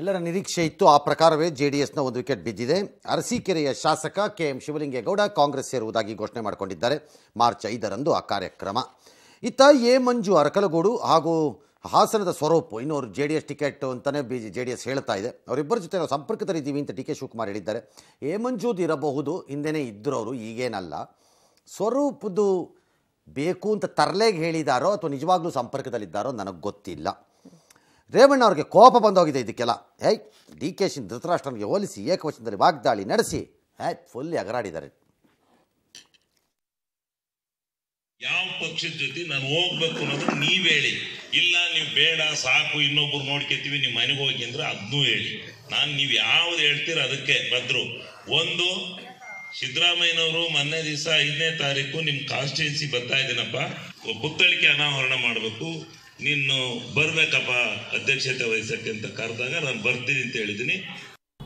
ಎಲ್ಲರ ನಿರೀಕ್ಷೆ ಇತ್ತು ಆ ಪ್ರಕಾರವೇ ಜೆ ಡಿ ಎಸ್ನ ಒಂದು ವಿಕೆಟ್ ಬಿದ್ದಿದೆ ಅರಸೀಕೆರೆಯ ಶಾಸಕ ಕೆ ಎಂ ಶಿವಲಿಂಗೇಗೌಡ ಕಾಂಗ್ರೆಸ್ ಸೇರುವುದಾಗಿ ಘೋಷಣೆ ಮಾಡಿಕೊಂಡಿದ್ದಾರೆ ಮಾರ್ಚ್ ಐದರಂದು ಆ ಕಾರ್ಯಕ್ರಮ ಇತ್ತ ಎ ಮಂಜು ಅರಕಲಗೂಡು ಹಾಗೂ ಹಾಸನದ ಸ್ವರೂಪ ಇನ್ನೂರು ಜೆ ಡಿ ಎಸ್ ಟಿಕೆಟ್ ಅಂತಲೇ ಬಿ ಜೆ ಡಿ ಎಸ್ ಹೇಳ್ತಾ ಇದೆ ಅವರಿಬ್ಬರ ಜೊತೆ ನಾವು ಸಂಪರ್ಕದಲ್ಲಿದ್ದೀವಿ ಅಂತ ಟಿಕೆ ಕೆ ಶಿವಕುಮಾರ್ ಹೇಳಿದ್ದಾರೆ ಎ ಮಂಜೂದಿರಬಹುದು ಹಿಂದೆನೇ ಇದ್ದರು ಅವರು ಈಗೇನಲ್ಲ ಸ್ವರೂಪದ್ದು ಬೇಕು ಅಂತ ತರಲೆಗೆ ಹೇಳಿದಾರೋ ಅಥವಾ ನಿಜವಾಗ್ಲೂ ಸಂಪರ್ಕದಲ್ಲಿದ್ದಾರೋ ನನಗೆ ಗೊತ್ತಿಲ್ಲ ರೇವಣ್ಣ ಅವ್ರಿಗೆ ಕೋಪ ಬಂದೋಗಿದೆ ಇದಕ್ಕೆಲ್ಲ ಹೇಯ್ ಡಿ ಕೆ ಶಿನ್ ಧೃತರಾಷ್ಟ್ರನಿಗೆ ಹೋಲಿಸಿ ಏಕವಚನದಲ್ಲಿ ವಾಗ್ದಾಳಿ ನಡೆಸಿ ಹೇ ಫುಲ್ಲಿ ಅಗರಾಡಿದ್ದಾರೆ ಯಾವ ಪಕ್ಷದ ಜೊತೆ ನಾನು ಹೋಗ್ಬೇಕು ಅನ್ನೋದು ನೀವ್ ಹೇಳಿ ಇಲ್ಲ ನೀವು ಬೇಡ ಸಾಕು ಇನ್ನೊಬ್ರು ನೋಡ್ಕೊತೀವಿ ನಿಮ್ಮ ಮನೆಗೆ ಹೋಗಿ ಅಂದ್ರೆ ಅದನ್ನು ಹೇಳಿ ನಾನು ನೀವು ಯಾವ್ದು ಹೇಳ್ತೀರ ಅದಕ್ಕೆ ಬದ್ರು ಒಂದು ಸಿದ್ದರಾಮಯ್ಯನವರು ಮೊನ್ನೆ ದಿವಸ ಐದನೇ ತಾರೀಕು ನಿಮ್ಮ ಕಾನ್ಸ್ಟಿಟ್ಯೂನ್ಸಿ ಬರ್ತಾ ಇದ್ದೀನಪ್ಪ ಪುತ್ತಳಿಕೆ ಅನಾವರಣ ಮಾಡಬೇಕು ನೀನು ಬರ್ಬೇಕಪ್ಪ ಅಧ್ಯಕ್ಷತೆ ವಹಿಸಕ್ಕೆ ಅಂತ ಕರೆದಾಗ ನಾನು ಬರ್ತೀನಿ ಅಂತ ಹೇಳಿದೀನಿ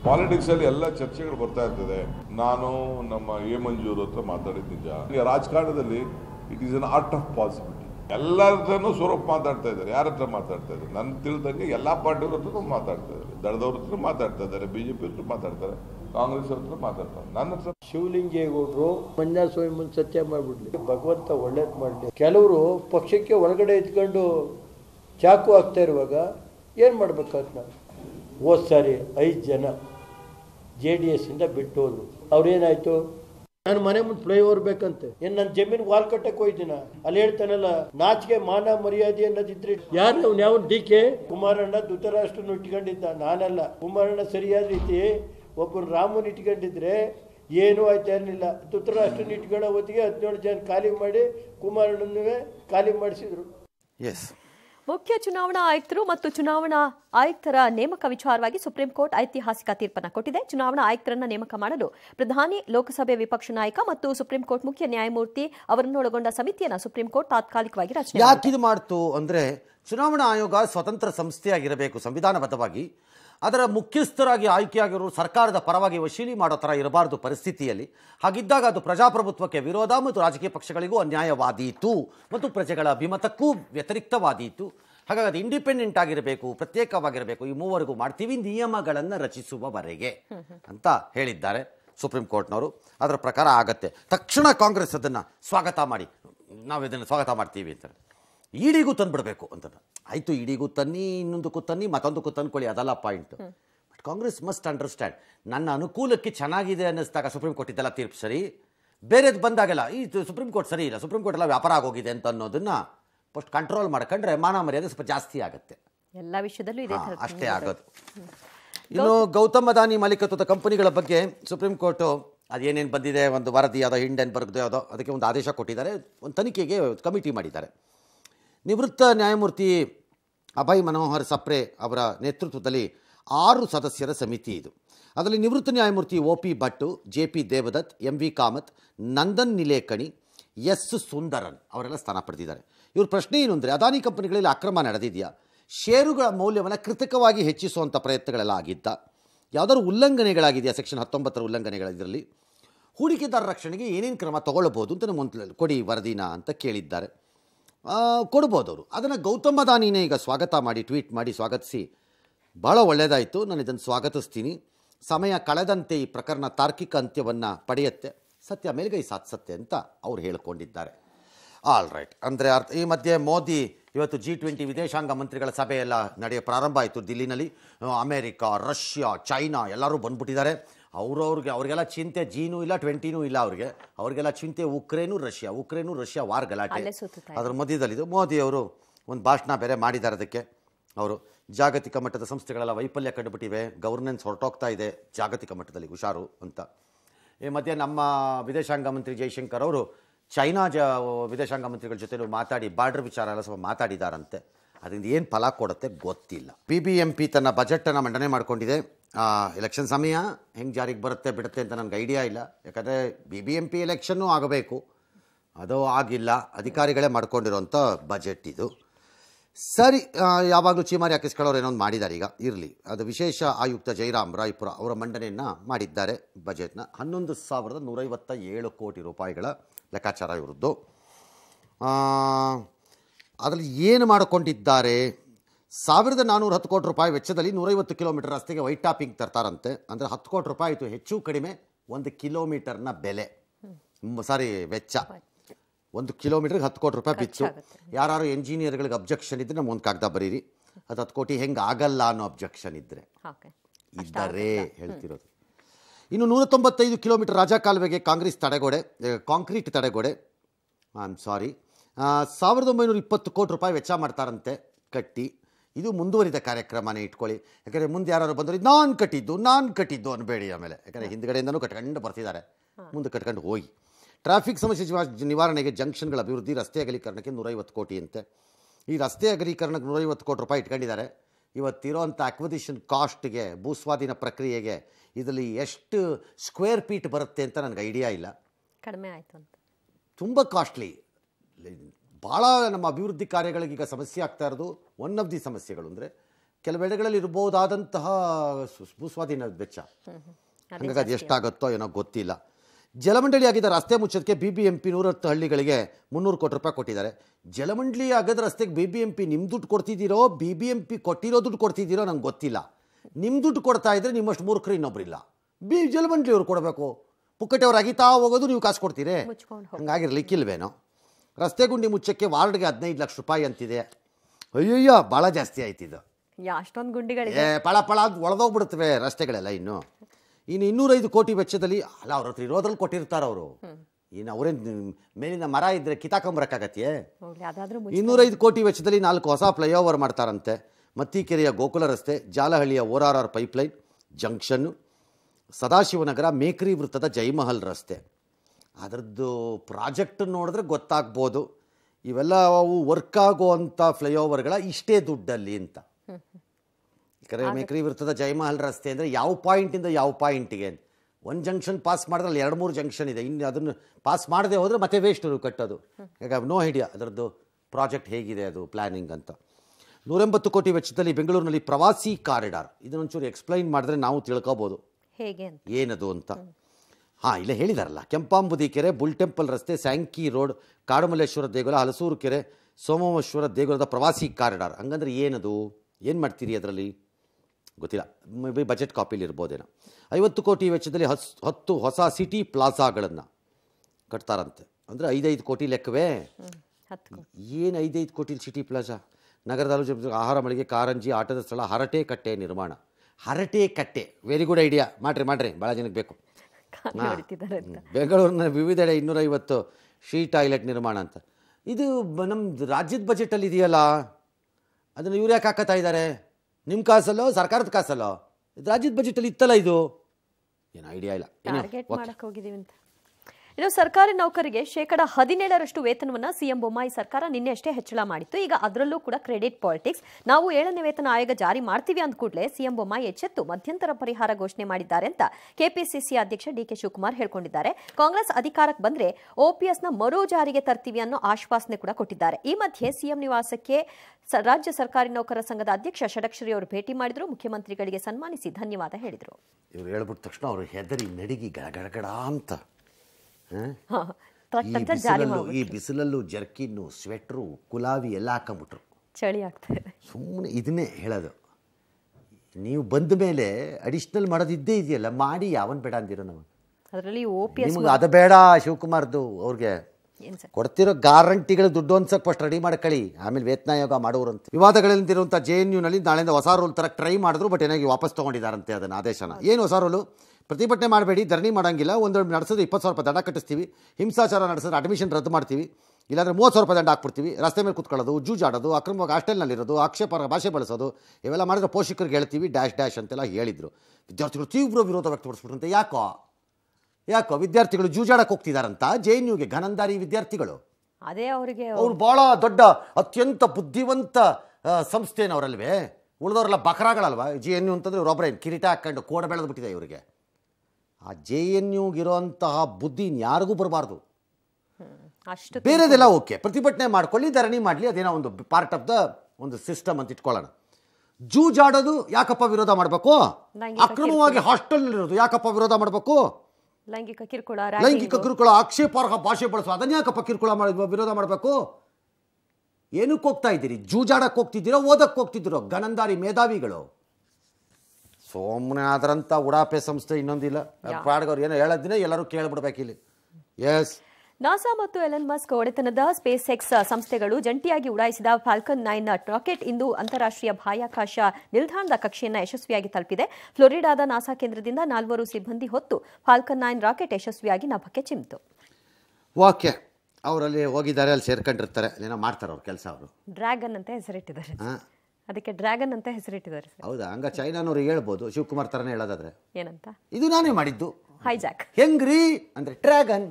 ಪಾಲಿಟಿಕ್ಸ್ ಅಲ್ಲಿ ಎಲ್ಲ ಚರ್ಚೆಗಳು ಬರ್ತಾ ಇರ್ತದೆ ನಾನು ನಮ್ಮ ಎ ಮಂಜೂರ್ ಹತ್ರ ಮಾತಾಡಿದ್ದೀನಿ ನಿಜ ರಾಜಕಾರಣದಲ್ಲಿ it is an art of possibility ಎಲ್ಲರದನ್ನು ಸ್ವರೂಪ ಮಾತಾಡ್ತಾ ಇದ್ದಾರೆ ಯಾರ ಹತ್ರ ಮಾತಾಡ್ತಾ ಇದ್ದಾರೆ ನನ್ನ ತಿಳಿದಂಗೆ ಎಲ್ಲ ಪಾರ್ಟಿಯವ್ರ ಹತ್ರ ಮಾತಾಡ್ತಾ ಇದ್ದಾರೆ ದಳದವ್ರ ಹತ್ರ ಮಾತಾಡ್ತಾ ಇದ್ದಾರೆ ಬಿಜೆಪಿ ಹತ್ರ ಮಾತಾಡ್ತಾರೆ ಕಾಂಗ್ರೆಸ್ ಹತ್ರ ಮಾತಾಡ್ತಾರೆ ನನ್ನ ಹತ್ರ ಶಿವಲಿಂಗೇಗೌಡರು ಮಂಜುನಾಥ ಸ್ವಾಮಿ ಮುಂದೆ ಸತ್ಯ ಮಾಡಿಬಿಡ್ಲಿ ಭಗವಂತ ಒಳ್ಳೇದು ಮಾಡಲಿ ಕೆಲವರು ಪಕ್ಷಕ್ಕೆ ಒಳಗಡೆ ಇದ್ಕೊಂಡು ಚಾಕು ಆಗ್ತಾ ಇರುವಾಗ ಏನು ಮಾಡ್ಬೇಕಾಯ್ತು ನಾವು ಹೋದ ಸಾರಿ ಐದು ಜನ ಜೆ ಡಿ ಎಸ್ಸಿಂದ ಬಿಟ್ಟು ಹೋದ್ರು ಅವ್ರೇನಾಯಿತು ನಾನು ಮನೆ ಮುಂದೆ ಫ್ಲೈ ಓವರ್ ಬೇಕಂತೆ ಏನು ನನ್ನ ಜಮೀನು ವಾಲ್ ಕಟ್ಟಕ್ಕೆ ಹೋಯ್ತೀನ ಅಲ್ಲಿ ಹೇಳ್ತಾನಲ್ಲ ನಾಚಿಕೆ ಮಾನ ಮರ್ಯಾದೆ ಅನ್ನೋದಿದ್ರೆ ಯಾರು ಅವ್ನು ಯಾವ ಡಿ ಕೆ ಕುಮಾರಣ್ಣ ಧೃತರಾಷ್ಟ್ರನ ಇಟ್ಕೊಂಡಿದ್ದ ನಾನಲ್ಲ ಕುಮಾರಣ್ಣ ಸರಿಯಾದ ರೀತಿ ಒಬ್ಬರು ರಾಮನ್ ಇಟ್ಕೊಂಡಿದ್ರೆ ಏನೂ ಆಯ್ತಾ ಇರಲಿಲ್ಲ ಧೃತರಾಷ್ಟ್ರನ ಇಟ್ಕೊಳ್ಳೋ ಹೊತ್ತಿಗೆ ಹದಿನೇಳು ಜನ ಖಾಲಿ ಮಾಡಿ ಕುಮಾರಣ್ಣನೂ ಖಾಲಿ ಮಾಡಿಸಿದ್ರು ಎಸ್ ಮುಖ್ಯ ಚುನಾವಣಾ ಆಯುಕ್ತರು ಮತ್ತು ಚುನಾವಣಾ ಆಯುಕ್ತರ ನೇಮಕ ವಿಚಾರವಾಗಿ ಸುಪ್ರೀಂ ಕೋರ್ಟ್ ಐತಿಹಾಸಿಕ ತೀರ್ಪನ್ನು ಕೊಟ್ಟಿದೆ ಚುನಾವಣಾ ಆಯುಕ್ತರನ್ನು ನೇಮಕ ಮಾಡಲು ಪ್ರಧಾನಿ ಲೋಕಸಭೆ ವಿಪಕ್ಷ ನಾಯಕ ಮತ್ತು ಸುಪ್ರೀಂ ಕೋರ್ಟ್ ಮುಖ್ಯ ನ್ಯಾಯಮೂರ್ತಿ ಅವರನ್ನೊಳಗೊಂಡ ಸಮಿತಿಯನ್ನು ಸುಪ್ರೀಂ ಕೋರ್ಟ್ ತಾತ್ಕಾಲಿಕವಾಗಿ ರಚನೆ ಇದು ಮಾಡ್ತು ಅಂದ್ರೆ ಚುನಾವಣಾ ಆಯೋಗ ಸ್ವತಂತ್ರ ಸಂಸ್ಥೆಯಾಗಿರಬೇಕು ಸಂವಿಧಾನಬದ್ಧವಾಗಿ ಅದರ ಮುಖ್ಯಸ್ಥರಾಗಿ ಆಯ್ಕೆಯಾಗಿರೋ ಸರ್ಕಾರದ ಪರವಾಗಿ ವಶೀಲಿ ಮಾಡೋ ಥರ ಇರಬಾರ್ದು ಪರಿಸ್ಥಿತಿಯಲ್ಲಿ ಹಾಗಿದ್ದಾಗ ಅದು ಪ್ರಜಾಪ್ರಭುತ್ವಕ್ಕೆ ವಿರೋಧ ಮತ್ತು ರಾಜಕೀಯ ಪಕ್ಷಗಳಿಗೂ ಅನ್ಯಾಯವಾದೀತು ಮತ್ತು ಪ್ರಜೆಗಳ ಅಭಿಮತಕ್ಕೂ ವ್ಯತಿರಿಕ್ತವಾದೀತು ಹಾಗಾಗಿ ಅದು ಇಂಡಿಪೆಂಡೆಂಟ್ ಆಗಿರಬೇಕು ಪ್ರತ್ಯೇಕವಾಗಿರಬೇಕು ಈ ಮೂವರೆಗೂ ಮಾಡ್ತೀವಿ ನಿಯಮಗಳನ್ನು ರಚಿಸುವವರೆಗೆ ಅಂತ ಹೇಳಿದ್ದಾರೆ ಸುಪ್ರೀಂ ಕೋರ್ಟ್ನವರು ಅದರ ಪ್ರಕಾರ ಆಗತ್ತೆ ತಕ್ಷಣ ಕಾಂಗ್ರೆಸ್ ಅದನ್ನು ಸ್ವಾಗತ ಮಾಡಿ ನಾವು ಇದನ್ನು ಸ್ವಾಗತ ಮಾಡ್ತೀವಿ ಅಂತ ಇಡಿಗೂ ಬಿಡಬೇಕು ಅಂತ ಆಯಿತು ಇಡಿಗೂ ತನ್ನಿ ಇನ್ನೊಂದಕ್ಕೂ ತನ್ನಿ ಮತ್ತೊಂದಕ್ಕೂ ತಂದ್ಕೊಳ್ಳಿ ಅದಲ್ಲ point but Congress must understand ನನ್ನ ಅನುಕೂಲಕ್ಕೆ ಚೆನ್ನಾಗಿದೆ ಅನ್ನಿಸ್ದಾಗ ಸುಪ್ರೀಂ ಕೋರ್ಟ್ ಇದೆಲ್ಲ ತೀರ್ಪು ಸರಿ ಬೇರೆದು ಬಂದಾಗೆಲ್ಲ ಈ ಸುಪ್ರೀಂ ಕೋರ್ಟ್ ಸರಿ ಇಲ್ಲ ಸುಪ್ರೀಂ ಕೋರ್ಟ್ ಎಲ್ಲ ವ್ಯಾಪಾರ ಆಗೋಗಿದೆ ಅಂತ ಅನ್ನೋದನ್ನು ಫಸ್ಟ್ ಕಂಟ್ರೋಲ್ ಮಾಡ್ಕೊಂಡ್ರೆ ಮಾನ ಮರ್ಯಾದೆ ಸ್ವಲ್ಪ ಜಾಸ್ತಿ ಆಗುತ್ತೆ ಎಲ್ಲ ವಿಷಯದಲ್ಲೂ ಇದೆ ಅಷ್ಟೇ ಆಗೋದು ಇನ್ನು ಗೌತಮ್ ಅದಾನಿ ಮಾಲೀಕತ್ವದ ಕಂಪನಿಗಳ ಬಗ್ಗೆ ಸುಪ್ರೀಂ ಕೋರ್ಟು ಅದೇನೇನು ಬಂದಿದೆ ಒಂದು ವರದಿ ಯಾವುದೋ ಬರ್ಗದೋ ಯಾವುದೋ ಅದಕ್ಕೆ ಒಂದು ಆದೇಶ ಕೊಟ್ಟಿದ್ದಾರೆ ಒಂದು ತನಿಖೆಗೆ ಕಮಿಟಿ ಮಾಡಿದ್ದಾರೆ ನಿವೃತ್ತ ನ್ಯಾಯಮೂರ್ತಿ ಅಭಯ್ ಮನೋಹರ್ ಸಪ್ರೆ ಅವರ ನೇತೃತ್ವದಲ್ಲಿ ಆರು ಸದಸ್ಯರ ಸಮಿತಿ ಇದು ಅದರಲ್ಲಿ ನಿವೃತ್ತ ನ್ಯಾಯಮೂರ್ತಿ O P Bhat J P Devadatt M V Kamath Nandan Nilekani S Sundaran ಅವರೆಲ್ಲ ಸ್ಥಾನ ಪಡೆದಿದ್ದಾರೆ ಇವ್ರ ಪ್ರಶ್ನೆ ಏನು ಅಂದರೆ ಅದಾನಿ ಕಂಪನಿಗಳಲ್ಲಿ ಅಕ್ರಮ ನಡೆದಿದೆಯಾ ಷೇರುಗಳ ಮೌಲ್ಯವನ್ನು ಕೃತಕವಾಗಿ ಹೆಚ್ಚಿಸುವಂಥ ಪ್ರಯತ್ನಗಳೆಲ್ಲ ಆಗಿದ್ದ ಯಾವುದಾದ್ರು ಉಲ್ಲಂಘನೆಗಳಾಗಿದೆಯಾ ಸೆಕ್ಷನ್ ಹತ್ತೊಂಬತ್ತರ ಉಲ್ಲಂಘನೆಗಳಿದರಲ್ಲಿ ಹೂಡಿಕೆದಾರ ರಕ್ಷಣೆಗೆ ಏನೇನು ಕ್ರಮ ತಗೊಳ್ಬೋದು ಅಂತ ನಮ್ಮ ಕೊಡಿ ವರದಿನ ಅಂತ ಕೇಳಿದ್ದಾರೆ ಕೊಡ್ಬೋದು ಅವರು ಅದನ್ನು ಗೌತಮ ದಾನಿನೇ ಈಗ ಸ್ವಾಗತ ಮಾಡಿ ಟ್ವೀಟ್ ಮಾಡಿ ಸ್ವಾಗತಿಸಿ ಭಾಳ ಒಳ್ಳೆಯದಾಯಿತು ನಾನು ಇದನ್ನು ಸ್ವಾಗತಿಸ್ತೀನಿ ಸಮಯ ಕಳೆದಂತೆ ಈ ಪ್ರಕರಣ ತಾರ್ಕಿಕ ಅಂತ್ಯವನ್ನು ಪಡೆಯುತ್ತೆ ಸತ್ಯ ಮೇಲ್ಗೈ ಸಾಧಿಸುತ್ತೆ ಅಂತ ಅವ್ರು ಹೇಳಿಕೊಂಡಿದ್ದಾರೆ ಆಲ್ ರೈಟ್ ಅಂದರೆ ಅರ್ಥ ಈ ಮಧ್ಯೆ ಮೋದಿ ಇವತ್ತು ಜಿ ಟ್ವೆಂಟಿ ವಿದೇಶಾಂಗ ಮಂತ್ರಿಗಳ ಸಭೆಯೆಲ್ಲ ನಡೆಯ ಪ್ರಾರಂಭ ಆಯಿತು ದಿಲ್ಲಿನಲ್ಲಿ ಅಮೇರಿಕಾ ರಷ್ಯಾ ಚೈನಾ ಎಲ್ಲರೂ ಬಂದ್ಬಿಟ್ಟಿದ್ದಾರೆ ಅವ್ರವ್ರಿಗೆ ಅವ್ರಿಗೆಲ್ಲ ಚಿಂತೆ ಜೀನು ಇಲ್ಲ ಟ್ವೆಂಟಿನೂ ಇಲ್ಲ ಅವ್ರಿಗೆ ಅವ್ರಿಗೆಲ್ಲ ಚಿಂತೆ Ukraine Russia Ukraine Russia war ಗಲಾಟೆ ಅದರ ಇದು ಮೋದಿ ಅವರು ಒಂದು ಭಾಷಣ ಬೇರೆ ಮಾಡಿದ್ದಾರೆ ಅದಕ್ಕೆ ಅವರು ಜಾಗತಿಕ ಮಟ್ಟದ ಸಂಸ್ಥೆಗಳೆಲ್ಲ ವೈಫಲ್ಯ ಕಂಡುಬಿಟ್ಟಿವೆ ಗವರ್ನೆನ್ಸ್ ಹೊರಟೋಗ್ತಾ ಇದೆ ಜಾಗತಿಕ ಮಟ್ಟದಲ್ಲಿ ಹುಷಾರು ಅಂತ ಈ ಮಧ್ಯೆ ನಮ್ಮ ವಿದೇಶಾಂಗ ಮಂತ್ರಿ ಜೈಶಂಕರ್ ಅವರು ಚೈನಾ ಜ ವಿದೇಶಾಂಗ ಮಂತ್ರಿಗಳ ಜೊತೆಲೂ ಮಾತಾಡಿ ಬಾರ್ಡರ್ ವಿಚಾರ ಎಲ್ಲ ಸ್ವಲ್ಪ ಮಾತಾಡಿದಾರಂತೆ ಅದರಿಂದ ಏನು ಫಲ ಕೊಡುತ್ತೆ ಗೊತ್ತಿಲ್ಲ ಬಿ ಬಿ ಎಂ ಪಿ ತನ್ನ ಬಜೆಟನ್ನು ಮಂಡನೆ ಮಾಡಿಕೊಂಡಿದೆ ಎಲೆಕ್ಷನ್ ಸಮಯ ಹೆಂಗೆ ಜಾರಿಗೆ ಬರುತ್ತೆ ಬಿಡುತ್ತೆ ಅಂತ ನನಗೆ ಐಡಿಯಾ ಇಲ್ಲ ಯಾಕಂದರೆ B B M P election ಆಗಬೇಕು ಅದು ಆಗಿಲ್ಲ ಅಧಿಕಾರಿಗಳೇ ಮಾಡ್ಕೊಂಡಿರೋಂಥ ಬಜೆಟ್ ಇದು ಸರಿ ಯಾವಾಗಲೂ ಚೀಮಾರಿ ಹಾಕಿಸ್ಕೊಳ್ಳೋರು ಒಂದು ಮಾಡಿದ್ದಾರೆ ಈಗ ಇರಲಿ ಅದು ವಿಶೇಷ ಆಯುಕ್ತ ಜೈರಾಮ್ ರಾಯ್ಪುರ ಅವರ ಮಂಡನೆಯನ್ನು ಮಾಡಿದ್ದಾರೆ ಬಜೆಟ್ನ ಹನ್ನೊಂದು ಸಾವಿರದ ನೂರೈವತ್ತ ಏಳು ಕೋಟಿ ರೂಪಾಯಿಗಳ ಲೆಕ್ಕಾಚಾರ ಇವರದ್ದು ಅದರಲ್ಲಿ ಏನು ಮಾಡಿಕೊಂಡಿದ್ದಾರೆ ಸಾವಿರದ ನಾನ್ನೂರ ಹತ್ತು ಕೋಟಿ ರೂಪಾಯಿ ವೆಚ್ಚದಲ್ಲಿ ನೂರೈವತ್ತು ಕಿಲೋಮೀಟರ್ ರಸ್ತೆಗೆ ವೈಟ್ ಟಾಪಿಂಗ್ ತರ್ತಾರಂತೆ ಅಂದರೆ ಹತ್ತು ಕೋಟಿ ರೂಪಾಯಿ ಆಯಿತು ಹೆಚ್ಚು ಕಡಿಮೆ ಒಂದು ಕಿಲೋಮೀಟರ್ನ ಬೆಲೆ ಸಾರಿ ವೆಚ್ಚ ಒಂದು ಕಿಲೋಮೀಟರ್ಗೆ ಹತ್ತು ಕೋಟಿ ರೂಪಾಯಿ ಬಿಚ್ಚು ಯಾರು ಎಂಜಿನಿಯರ್ಗಳಿಗೆ ಅಬ್ಜೆಕ್ಷನ್ ಇದ್ರೆ ನಮ್ಮ ಒಂದು ಕಾಗದ ಬರೀರಿ ಅದು ಹತ್ತು ಕೋಟಿ ಹೆಂಗೆ ಆಗಲ್ಲ ಅನ್ನೋ ಅಬ್ಜೆಕ್ಷನ್ ಇದ್ದರೆ ಇದ್ದಾರೆ ಹೇಳ್ತಿರೋದು ಇನ್ನು ನೂರ ತೊಂಬತ್ತೈದು ಕಿಲೋಮೀಟರ್ ರಾಜಕಾಲುವೆಗೆ ಕಾಂಗ್ರೆಸ್ ತಡೆಗೋಡೆ ಕಾಂಕ್ರೀಟ್ ತಡೆಗೋಡೆ ಐ ಆಮ್ ಸಾರಿ ಸಾವಿರದ ಒಂಬೈನೂರ ಇಪ್ಪತ್ತು ಕೋಟಿ ರೂಪಾಯಿ ವೆಚ್ಚ ಮಾಡ್ತಾರಂತೆ ಕಟ್ಟಿ ಇದು ಮುಂದುವರಿದ ಕಾರ್ಯಕ್ರಮನೇ ಇಟ್ಕೊಳ್ಳಿ ಯಾಕಂದರೆ ಮುಂದೆ ಯಾರು ಬಂದರು ನಾನು ಕಟ್ಟಿದ್ದು ನಾನು ಕಟ್ಟಿದ್ದು ಅನ್ಬೇಡಿ ಆಮೇಲೆ ಯಾಕಂದರೆ ಹಿಂದ್ಗಡೆಯಿಂದನೂ ಕಟ್ಕೊಂಡು ಬರ್ತಿದ್ದಾರೆ ಮುಂದೆ ಕಟ್ಕೊಂಡು ಹೋಗಿ ಟ್ರಾಫಿಕ್ ಸಮಸ್ಯೆ ನಿವಾರಣೆಗೆ ಜಂಕ್ಷನ್ಗಳ ಅಭಿವೃದ್ಧಿ ರಸ್ತೆ ಅಗಲೀಕರಣಕ್ಕೆ ನೂರೈವತ್ತು ಕೋಟಿ ಅಂತೆ ಈ ರಸ್ತೆ ಅಗಲೀಕರಣಕ್ಕೆ ನೂರೈವತ್ತು ಕೋಟಿ ರೂಪಾಯಿ ಇಟ್ಕೊಂಡಿದ್ದಾರೆ ಇವತ್ತಿರೋಂಥ ಅಕ್ವಜಿಷನ್ ಕಾಸ್ಟ್ಗೆ ಭೂಸ್ವಾಧೀನ ಪ್ರಕ್ರಿಯೆಗೆ ಇದರಲ್ಲಿ ಎಷ್ಟು ಸ್ಕ್ವೇರ್ ಫೀಟ್ ಬರುತ್ತೆ ಅಂತ ನನಗೆ ಐಡಿಯಾ ಇಲ್ಲ ಕಡಿಮೆ ಆಯಿತು ಅಂತ ತುಂಬ ಕಾಸ್ಟ್ಲಿ ಭಾಳ ನಮ್ಮ ಅಭಿವೃದ್ಧಿ ಕಾರ್ಯಗಳಿಗೆ ಈಗ ಸಮಸ್ಯೆ ಆಗ್ತಾ ಇರೋದು ಒನ್ ಆಫ್ ದಿ ಸಮಸ್ಯೆಗಳು ಅಂದರೆ ಕೆಲವೆಡೆಗಳಲ್ಲಿ ಇರಬಹುದಾದಂತಹ ಭೂಸ್ವಾಧೀನ ವೆಚ್ಚ ಹಂಗಾಗಿ ಅದು ಎಷ್ಟಾಗುತ್ತೋ ಏನೋ ಗೊತ್ತಿಲ್ಲ ಜಲಮಂಡಳಿ ಆಗಿದ್ದ ರಸ್ತೆ ಮುಚ್ಚೋದಕ್ಕೆ ಬಿ ಬಿ ಎಂ ಪಿ ನೂರತ್ತು ಹಳ್ಳಿಗಳಿಗೆ ಮುನ್ನೂರು ಕೋಟಿ ರೂಪಾಯಿ ಕೊಟ್ಟಿದ್ದಾರೆ ಜಲಮಂಡಳಿ ಆಗದ ರಸ್ತೆಗೆ ಬಿ ಬಿ ಎಂ ಪಿ ನಿಮ್ಮ ದುಡ್ಡು ಕೊಡ್ತಿದ್ದೀರೋ ಬಿ ಬಿ ಎಂ ಪಿ ಕೊಟ್ಟಿರೋ ದುಡ್ಡು ಕೊಡ್ತಿದ್ದೀರೋ ನಂಗೆ ಗೊತ್ತಿಲ್ಲ ನಿಮ್ಮ ದುಡ್ಡು ಕೊಡ್ತಾ ಇದ್ದರೆ ನಿಮ್ಮಷ್ಟು ಮೂರ್ಖರು ಇನ್ನೊಬ್ಬರಿಲ್ಲ ಬಿ ಜಲಮಂಡಳಿಯವರು ಅವ್ರು ಕೊಡಬೇಕು ಪುಕ್ಕಟೆಯವ್ರು ಅಗಿತಾ ಹೋಗೋದು ನೀವು ಕಾಸು ಕೊಡ್ತೀರಿ ಹಂಗಾಗಿರ್ಲಿಕ್ಕಿಲ್ವೇನೋ ರಸ್ತೆ ಗುಂಡಿ ಮುಚ್ಚಕ್ಕೆ ವಾರ್ಡ್ಗೆ ಹದಿನೈದು ಲಕ್ಷ ರೂಪಾಯಿ ಅಂತಿದೆ ಅಯ್ಯಯ್ಯೋ ಭಾಳ ಜಾಸ್ತಿ ಇದು ಅಷ್ಟೊಂದು ಗುಂಡಿಗಳಿಗೆ ಪಳ ಪಳ ಅಂತ ಒಳದೋಗ್ಬಿಡ್ತವೆ ರಸ್ತೆಗಳೆಲ್ಲ ಇನ್ನು ಇನ್ನು ಇನ್ನೂರೈದು ಕೋಟಿ ವೆಚ್ಚದಲ್ಲಿ ಅಲ್ಲ ಅವ್ರ ಹತ್ರ ಇರೋದ್ರಲ್ಲಿ ಕೊಟ್ಟಿರ್ತಾರೆ ಅವರು ಇನ್ನು ಅವ್ರೇನು ಮೇಲಿನ ಮರ ಇದ್ದರೆ ಕಿತಾಕಂಬರಕ್ಕಾಗತ್ತೆ ಇನ್ನೂರೈದು ಕೋಟಿ ವೆಚ್ಚದಲ್ಲಿ ನಾಲ್ಕು ಹೊಸ ಫ್ಲೈಓವರ್ ಮಾಡ್ತಾರಂತೆ ಮತ್ತಿಕೆರೆಯ ಗೋಕುಲ ರಸ್ತೆ ಜಾಲಹಳ್ಳಿಯ R pipeline junction Sadashivanagar Mekhri ವೃತ್ತದ ಜೈಮಹಲ್ ರಸ್ತೆ ಅದರದ್ದು ಪ್ರಾಜೆಕ್ಟ್ ನೋಡಿದ್ರೆ ಗೊತ್ತಾಗ್ಬೋದು ಇವೆಲ್ಲವು ವರ್ಕ್ ಆಗುವಂಥ ಫ್ಲೈಓವರ್ಗಳ ಇಷ್ಟೇ ದುಡ್ಡಲ್ಲಿ ಅಂತ ಮೇಕ್ರಿ ವೃತ್ತದ ಜಯಮಹಲ್ ರಸ್ತೆ ಅಂದರೆ ಯಾವ ಪಾಯಿಂಟಿಂದ ಯಾವ ಪಾಯಿಂಟಿಗೆ ಅಂತ ಒಂದು ಜಂಕ್ಷನ್ ಪಾಸ್ ಮಾಡಿದ್ರೆ ಅಲ್ಲಿ ಎರಡು ಮೂರು ಜಂಕ್ಷನ್ ಇದೆ ಇನ್ನು ಅದನ್ನು ಪಾಸ್ ಮಾಡದೆ ಹೋದರೆ ಮತ್ತೆ ವೇಸ್ಟ್ ಕಟ್ಟೋದು ಈಗ ನೋ ಐಡಿಯಾ ಅದರದ್ದು ಪ್ರಾಜೆಕ್ಟ್ ಹೇಗಿದೆ ಅದು ಪ್ಲ್ಯಾನಿಂಗ್ ಅಂತ ನೂರೆಂಬತ್ತು ಕೋಟಿ ವೆಚ್ಚದಲ್ಲಿ ಬೆಂಗಳೂರಿನಲ್ಲಿ ಪ್ರವಾಸಿ ಕಾರಿಡಾರ್ ಇದನ್ನೊಂಚೂರು ಎಕ್ಸ್ಪ್ಲೈನ್ ಮಾಡಿದ್ರೆ ನಾವು ತಿಳ್ಕೊಬೋದು ಹೇಗೆ ಏನದು ಅಂತ ಹಾಂ ಇಲ್ಲೇ ಹೇಳಿದಾರಲ್ಲ ಕೆಂಪಾಂಬುದಿ ಕೆರೆ ಬುಲ್ ಟೆಂಪಲ್ ರಸ್ತೆ ಸ್ಯಾಂಕಿ ರೋಡ್ ಕಾಡುಮಲ್ಲೇಶ್ವರ ದೇಗುಲ ಹಲಸೂರು ಕೆರೆ ಸೋಮವೇಶ್ವರ ದೇಗುಲದ ಪ್ರವಾಸಿ ಕಾರಿಡಾರ್ ಹಂಗಂದ್ರೆ ಏನದು ಏನು ಮಾಡ್ತೀರಿ ಅದರಲ್ಲಿ ಗೊತ್ತಿಲ್ಲ ಮೇ ಬಿ ಬಜೆಟ್ ಕಾಪಿಲಿ ಇರ್ಬೋದೇನೋ ಐವತ್ತು ಕೋಟಿ ವೆಚ್ಚದಲ್ಲಿ ಹಸ್ ಹತ್ತು ಹೊಸ ಸಿಟಿ ಪ್ಲಾಜಾಗಳನ್ನು ಕಟ್ತಾರಂತೆ ಅಂದರೆ ಐದೈದು ಕೋಟಿ ಲೆಕ್ಕವೇ ಏನು ಐದೈದು ಕೋಟಿ ಸಿಟಿ ಪ್ಲಾಜಾ ನಗರದಲ್ಲಿ ಆಹಾರ ಮಳಿಗೆ ಕಾರಂಜಿ ಆಟದ ಸ್ಥಳ ಹರಟೆ ಕಟ್ಟೆ ನಿರ್ಮಾಣ ಹರಟೆ ಕಟ್ಟೆ ವೆರಿ ಗುಡ್ ಐಡಿಯಾ ಮಾಡಿರಿ ಮಾಡಿರಿ ಭಾಳ ಜನಕ್ಕೆ ಬೇಕು ಬೆಂಗಳೂರಿನ ವಿವಿಧೆಡೆ ಐವತ್ತು ಶ್ರೀ ಟಾಯ್ಲೆಟ್ ನಿರ್ಮಾಣ ಅಂತ ಇದು ನಮ್ಮ ರಾಜ್ಯದ ಬಜೆಟಲ್ಲಿ ಇದೆಯಲ್ಲ ಅದನ್ನು ಇವ್ರು ಯಾಕೆ ಹಾಕತ್ತಾ ಇದ್ದಾರೆ ನಿಮ್ಮ ಕಾಸಲ್ಲೋ ಸರ್ಕಾರದ ಕಾಸಲ್ಲೋ ಇದು ರಾಜ್ಯದ ಬಜೆಟಲ್ಲಿ ಇತ್ತಲ್ಲ ಇದು ಏನು ಐಡಿಯಾ ಇಲ್ಲ ಹೋಗಿದ್ದೀವಿ ಅಂತ ಇನ್ನು ಸರ್ಕಾರಿ ನೌಕರಿಗೆ ಶೇಕಡ ಹದಿನೇಳರಷ್ಟು ವೇತನವನ್ನು ಸಿಎಂ ಬೊಮ್ಮಾಯಿ ಸರ್ಕಾರ ನಿನ್ನೆ ಅಷ್ಟೇ ಹೆಚ್ಚಳ ಮಾಡಿತ್ತು ಈಗ ಅದರಲ್ಲೂ ಕೂಡ ಕ್ರೆಡಿಟ್ ಪಾಲಿಟಿಕ್ಸ್ ನಾವು ಏಳನೇ ವೇತನ ಆಯೋಗ ಜಾರಿ ಮಾಡ್ತೀವಿ ಅಂದ ಕೂಡಲೇ ಸಿಎಂ ಬೊಮ್ಮಾಯಿ ಎಚ್ಚೆತ್ತು ಮಧ್ಯಂತರ ಪರಿಹಾರ ಘೋಷಣೆ ಮಾಡಿದ್ದಾರೆ ಅಂತ ಕೆಪಿಸಿಸಿ ಅಧ್ಯಕ್ಷ ಡಿಕೆ ಶಿವಕುಮಾರ್ ಹೇಳಿಕೊಂಡಿದ್ದಾರೆ ಕಾಂಗ್ರೆಸ್ ಅಧಿಕಾರಕ್ಕೆ ಬಂದರೆ ಓಪಿಎಸ್ನ ಮರು ಜಾರಿಗೆ ತರ್ತೀವಿ ಅನ್ನೋ ಆಶ್ವಾಸನೆ ಕೂಡ ಕೊಟ್ಟಿದ್ದಾರೆ ಈ ಮಧ್ಯೆ ಸಿಎಂ ನಿವಾಸಕ್ಕೆ ರಾಜ್ಯ ಸರ್ಕಾರಿ ನೌಕರ ಸಂಘದ ಅಧ್ಯಕ್ಷ ಷಡಕ್ಷರಿ ಅವರು ಭೇಟಿ ಮಾಡಿದರು ಮುಖ್ಯಮಂತ್ರಿಗಳಿಗೆ ಸನ್ಮಾನಿಸಿ ಧನ್ಯವಾದ ಹೇಳಿದರು ಇವರು ಹೇಳಿಬಿಟ್ಟ ತಕ್ಷಣ ಅವರು ಹೆದರಿ ನಡಿಗಿ ಗಡಗಡಗಡ ಅಂತ ಈ ಬಿಸಿಲಲ್ಲೂ ಜರ್ಕಿನ್ನು ಸ್ವೆಟ್ರು ಕುಲಾವಿ ಎಲ್ಲ ಹಾಕೊಂಬಿಟ್ರು ಚಳಿ ಆಗ್ತದೆ ಸುಮ್ಮನೆ ಇದನ್ನೇ ಹೇಳೋದು ನೀವು ಬಂದ ಮೇಲೆ ಅಡಿಷ್ನಲ್ ಮಾಡೋದಿದ್ದೇ ಇದೆಯಲ್ಲ ಮಾಡಿ ಯಾವನ್ ಬೇಡ ಅಂದಿರೋ ನಾವು ಅದರಲ್ಲಿ ನಿಮ್ಗೆ ಅದು ಬೇಡ ಶಿವಕುಮಾರ್ದು ಅವ್ರಿಗೆ ಕೊಡ್ತಿರೋ ಗ್ಯಾರಂಟಿಗಳು ದುಡ್ಡು ಅನ್ಸಕ್ ಫಸ್ಟ್ ರೆಡಿ ಮಾಡ್ಕೊಳ್ಳಿ ಆಮೇಲೆ ವೇತನಾಯೋಗ ಮಾಡುವಂತ ಮಾಡೋರು ಅಂತ ಜೆ ಎನ್ ನಲ್ಲಿ ನಾಳೆಯಿಂದ ಹೊಸ ರೂಲ್ ತರ ಟ್ರೈ ಮಾಡಿದ್ರು ಬಟ್ ಏನಾಗಿ ವಾಪಸ್ ತಗೊಂಡಿದಾರಂತೆ ಅದನ್ನ ಆದೇಶನ ಏನು ಹೊಸ ರೂಲು ಪ್ರತಿಭಟನೆ ಮಾಡಬೇಡಿ ಧರಣಿ ಮಾಡೋಂಗಿಲ್ಲ ಒಂದೊಮ್ಮೆ ನಡೆಸಿದ್ರೆ ಇಪ್ಪತ್ತು ಸಾವಿರ ರೂಪಾಯಿ ದಂಡ ಕಟ್ಟಿಸ್ತೀವಿ ಹಿಂಸಾಚಾರ ನಡೆಸಿದ್ರೆ ಅಡ್ಮಿಷನ್ ರದ್ದು ಮಾಡ್ತೀವಿ ಇಲ್ಲಾಂದರೆ ಮೂವತ್ತು ಸಾವಿರ ರೂಪಾಯಿ ದಂಡ ಹಾಕ್ಬಿಡ್ತೀವಿ ರಸ್ತೆ ಮೇಲೆ ಕೂತ್ಕೊಳ್ಳೋದು ಜೂಜಾಡೋದು ಅಕ್ರಮವಾಗಿ ಹಾಸ್ಟೆಲ್ನಲ್ಲಿರೋದು ಆಕ್ಷೇಪರ ಭಾಷೆ ಬಳಸೋದು ಇವೆಲ್ಲ ಮಾಡಿದ್ರೆ ಪೋಷಕರಿಗೆ ಹೇಳ್ತೀವಿ ಡ್ಯಾಶ್ ಡ್ಯಾಶ್ ಅಂತೆಲ್ಲ ಹೇಳಿದರು ವಿದ್ಯಾರ್ಥಿಗಳು ತೀವ್ರ ವಿರೋಧ ವ್ಯಕ್ತಪಡಿಸ್ಬಿಟ್ರಂತೆ ಯಾಕೋ ಯಾಕೋ ವಿದ್ಯಾರ್ಥಿಗಳು ಜೂಜಾಡಕ್ಕೆ ಹೋಗ್ತಿದಾರಂತ ಜೆ ಎನ್ ಯುಗೆ ಘನಂದಾರಿ ವಿದ್ಯಾರ್ಥಿಗಳು ಅದೇ ಅವರಿಗೆ ಅವ್ರು ಭಾಳ ದೊಡ್ಡ ಅತ್ಯಂತ ಬುದ್ಧಿವಂತ ಸಂಸ್ಥೆನವರಲ್ವೇ ಉಳಿದವರೆಲ್ಲ ಬಕರಾಗಳಲ್ವಾ ಜಿ ಎನ್ ಯು ಅಂತಂದ್ರೆ ಒಬ್ಬರೇನು ಕಿರೀಟ ಹಾಕೊಂಡು ಕೋಡ ಬೆಳೆದ್ಬಿಟ್ಟಿದೆ ಇವರಿಗೆ ಆ ಜೆ ಎನ್ ಯುಗಿರೋಂತಹ ಬುದ್ಧಿ ಯಾರಿಗೂ ಬರಬಾರ್ದು ಅಷ್ಟು ಬೇರೆದೆಲ್ಲ ಓಕೆ ಪ್ರತಿಭಟನೆ ಮಾಡ್ಕೊಳ್ಳಿ ಧರಣಿ ಮಾಡಲಿ ಅದೇನೋ ಒಂದು ಪಾರ್ಟ್ ಆಫ್ ದ ಒಂದು ಸಿಸ್ಟಮ್ ಅಂತ ಇಟ್ಕೊಳ್ಳೋಣ ಜೂಜಾಡೋದು ಯಾಕಪ್ಪ ವಿರೋಧ ಮಾಡಬೇಕು ಅಕ್ರಮವಾಗಿ ಹಾಸ್ಟೆಲ್ ಇರೋದು ಯಾಕಪ್ಪ ವಿರೋಧ ಮಾಡಬೇಕು ಲೈಂಗಿಕ ಕಿರುಕುಳ ಲೈಂಗಿಕ ಕಿರುಕುಳ ಆಕ್ಷೇಪಾರ್ಹ ಭಾಷೆ ಬಳಸೋ ಅದನ್ನ ಯಾಕಪ್ಪ ಕಿರುಕುಳ ವಿರೋಧ ಮಾಡಬೇಕು ಏನಕ್ಕೆ ಹೋಗ್ತಾ ಇದ್ದೀರಿ ಜೂಜಾಡಕ್ಕೆ ಹೋಗ್ತಿದ್ದೀರೋ ಓದಕ್ಕೆ ಹೋಗ್ತಿದ್ದೀರೋ ಗನಂದಾರಿ ಮೇಧಾವಿಗಳು ಸುಮ್ಮನೆ ಆದ್ರಂತ ಉಡಾಪೆ ಸಂಸ್ಥೆ ಇನ್ನೊಂದಿಲ್ಲ ಪಾಡ್ಗವ್ರು ಏನೋ ಹೇಳೋದಿನ ಎಲ್ಲರೂ ಇಲ್ಲಿ ಎಸ್ ನಾಸಾ ಮತ್ತು ಎಲನ್ ಮಸ್ಕ್ ಒಡೆತನದ ಸ್ಪೇಸ್ ಎಕ್ಸ್ ಸಂಸ್ಥೆಗಳು ಜಂಟಿಯಾಗಿ ಉಡಾಯಿಸಿದ ಫಾಲ್ಕನ್ ನೈನ್ ರಾಕೆಟ್ ಇಂದು ಅಂತಾರಾಷ್ಟ್ರೀಯ ಬಾಹ್ಯಾಕಾಶ ನಿಲ್ದಾಣದ ಕಕ್ಷೆಯನ್ನು ಯಶಸ್ವಿಯಾಗಿ ತಲುಪಿದೆ ಫ್ಲೋರಿಡಾದ ನಾಸಾ ಕೇಂದ್ರದಿಂದ ನಾಲ್ವರು ಸಿಬ್ಬಂದಿ ಹೊತ್ತು ಫಾಲ್ಕನ್ ನೈನ್ ರಾಕೆಟ್ ಯಶಸ್ವಿಯಾಗಿ ನಭಕ್ಕೆ ಚಿಮ್ತು ಓಕೆ ಅವರಲ್ಲಿ ಹೋಗಿದ್ದಾರೆ ಅಲ್ಲಿ ಸೇರ್ಕೊಂಡಿರ್ತಾರೆ ಏನೋ ಮಾಡ್ತಾರೆ ಅವ್ರ ಕೆಲಸ ಅವರು ಡ್ರ್ಯಾಗನ್ ಅಂತ ಹೆಸರಿಟ್ಟಿದ್ದಾರೆ ಅದಕ್ಕೆ ಡ್ರ್ಯಾಗನ್ ಅಂತ ಹೆಸರಿಟ್ಟಿದ್ದಾರೆ ಹೌದಾ ಹಂಗ ಚೈನಾನವ್ರು ಹೇಳ್ಬೋದು ಶಿವಕುಮಾರ್ ತರನೇ ಹೇಳೋದಾದ್ರೆ ಏನಂತ ಇದು ನಾನೇ ಮಾಡಿದ್ದು ಹೈಜಾಕ್ ಹೆಂಗ್ರಿ ಅಂದ್ರೆ ಡ್ರ್ಯಾಗನ್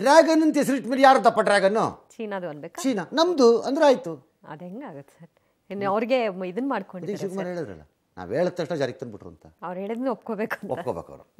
ಡ್ರ್ಯಾಗನ್ ಅಂತ ಹೆಸರಿಟ್ಟ ಮೇಲೆ ಯಾರು ತಪ್ಪ ಡ್ರ್ಯಾಗನ್ನು ಚೀನಾದು ಅನ್ಬೇಕು ಚೀನಾ ನಮ್ದು ಅಂದ್ರೆ ಆಯ್ತು ಅದು ಹೆಂಗಾಗುತ್ತೆ ಸರ್ ಇನ್ನು ಅವ್ರಿಗೆ ಇದನ್ನ ಮಾಡ್ಕೊಂಡು ಶಿವಕುಮಾರ್ ಹೇಳಿದ್ರಲ್ಲ ನಾವು ಹೇಳಿದ ತಕ್ಷಣ ಜಾರಿಗೆ ತಂದ್ಬಿಟ್ರು ಅಂತ ಅವ್ರು ಹೇಳಿದ್ನ ಒಪ್ಕೋಬೇಕು ಒಪ್ಕೋಬೇಕು ಅವರು